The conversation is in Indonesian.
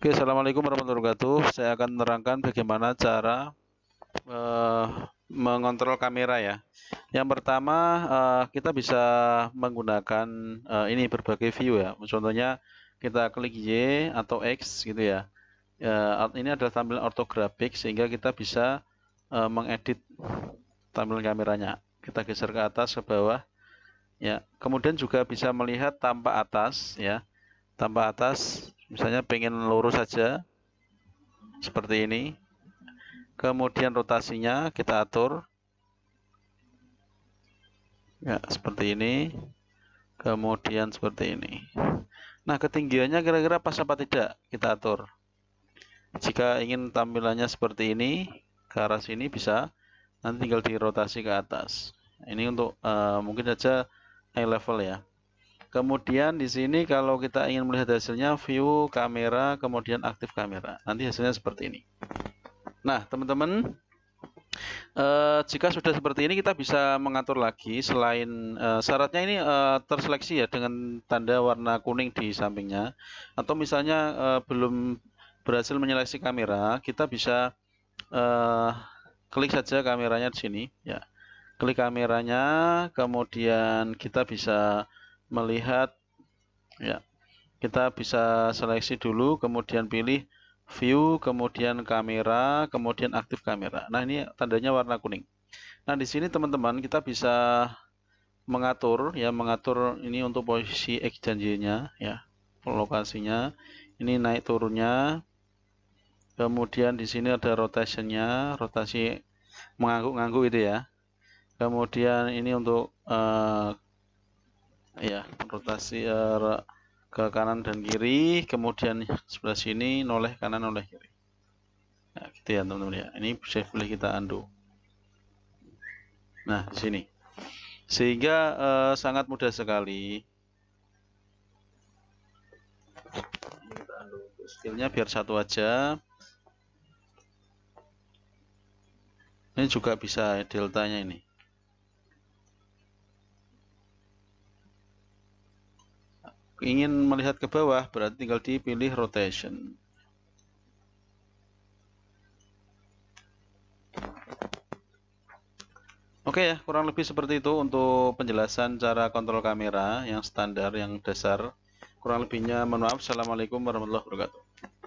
Oke, Assalamualaikum warahmatullahi wabarakatuh. Saya akan menerangkan bagaimana cara uh, mengontrol kamera ya. Yang pertama, uh, kita bisa menggunakan uh, ini berbagai view ya. Contohnya kita klik Y atau X gitu ya. Uh, ini adalah tampilan ortografik sehingga kita bisa uh, mengedit tampilan kameranya. Kita geser ke atas ke bawah ya. Kemudian juga bisa melihat tampak atas ya. Tampak atas misalnya pengen lurus saja seperti ini kemudian rotasinya kita atur ya seperti ini kemudian seperti ini nah ketinggiannya kira-kira pas apa tidak kita atur jika ingin tampilannya seperti ini ke arah sini bisa nanti tinggal dirotasi ke atas ini untuk uh, mungkin saja eye level ya Kemudian di sini kalau kita ingin melihat hasilnya view kamera kemudian aktif kamera. Nanti hasilnya seperti ini. Nah, teman-teman Uh, jika sudah seperti ini kita bisa mengatur lagi selain uh, syaratnya ini uh, terseleksi ya dengan tanda warna kuning di sampingnya atau misalnya uh, belum berhasil menyeleksi kamera kita bisa uh, klik saja kameranya di sini ya klik kameranya kemudian kita bisa melihat ya kita bisa seleksi dulu kemudian pilih view kemudian kamera kemudian aktif kamera nah ini tandanya warna kuning nah di sini teman-teman kita bisa mengatur ya mengatur ini untuk posisi X dan Y nya ya lokasinya ini naik turunnya kemudian di sini ada rotationnya rotasi mengangguk-ngangguk itu ya kemudian ini untuk uh, ya rotasi eh, ke kanan dan kiri kemudian sebelah sini noleh kanan noleh kiri nah, gitu ya teman-teman ya ini bisa boleh kita undo nah di sini sehingga uh, sangat mudah sekali kita skillnya biar satu aja ini juga bisa deltanya ini ingin melihat ke bawah berarti tinggal dipilih rotation Oke ya, kurang lebih seperti itu untuk penjelasan cara kontrol kamera yang standar, yang dasar. Kurang lebihnya, mohon maaf. Assalamualaikum warahmatullahi wabarakatuh.